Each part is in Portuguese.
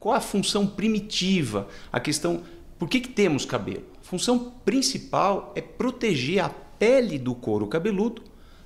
Qual a função primitiva? A questão por que, que temos cabelo? A função principal é proteger a pele do couro cabeludo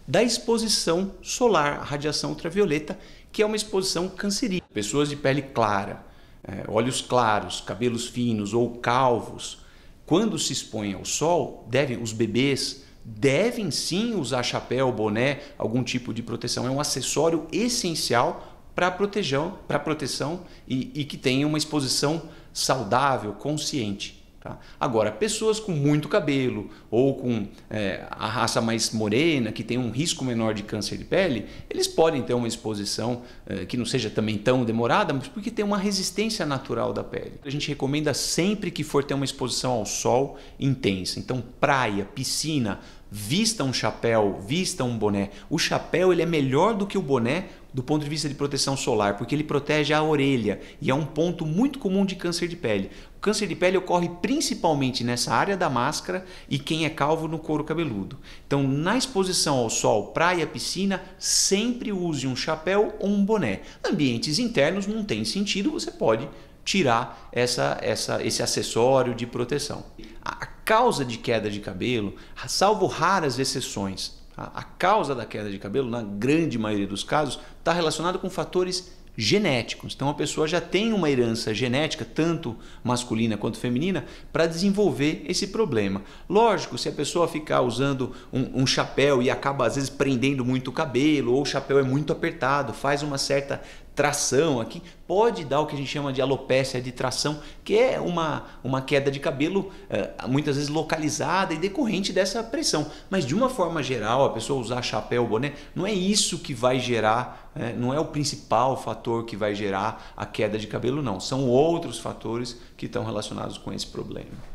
da exposição solar, a radiação ultravioleta, que é uma exposição cancerígena. Pessoas de pele clara, é, olhos claros, cabelos finos ou calvos, quando se expõem ao sol, devem os bebês devem sim usar chapéu, boné, algum tipo de proteção. É um acessório essencial para proteção, para proteção e, e, que tenha uma exposição saudável, consciente. Tá? Agora, pessoas com muito cabelo ou com é, a raça mais morena, que tem um risco menor de câncer de pele, eles podem ter uma exposição é, que não seja também tão demorada, mas porque tem uma resistência natural da pele. A gente recomenda sempre que for ter uma exposição ao sol intensa. Então, praia, piscina, vista um chapéu, vista um boné. O chapéu ele é melhor do que o boné do ponto de vista de proteção solar, porque ele protege a orelha e é um ponto muito comum de câncer de pele. O câncer de pele ocorre principalmente nessa área da máscara e quem é calvo no couro cabeludo. Então, na exposição ao sol, praia, piscina, sempre use um chapéu ou um boné. Ambientes internos não tem sentido, você pode tirar essa, essa, esse acessório de proteção. A causa de queda de cabelo, salvo raras exceções, tá? a causa da queda de cabelo, na grande maioria dos casos, está relacionada com fatores genéticos. Então a pessoa já tem uma herança genética, tanto masculina quanto feminina, para desenvolver esse problema. Lógico, se a pessoa ficar usando um, um, chapéu e acaba às vezes prendendo muito o cabelo, ou o chapéu é muito apertado, faz uma certa tração aqui, pode dar o que a gente chama de alopecia de tração, que é uma, uma queda de cabelo eh, muitas vezes localizada e decorrente dessa pressão. Mas de uma forma geral, a pessoa usar chapéu, boné, não é isso que vai gerar, eh, não é o principal fator que vai gerar a queda de cabelo, não. São outros fatores que estão relacionados com esse problema.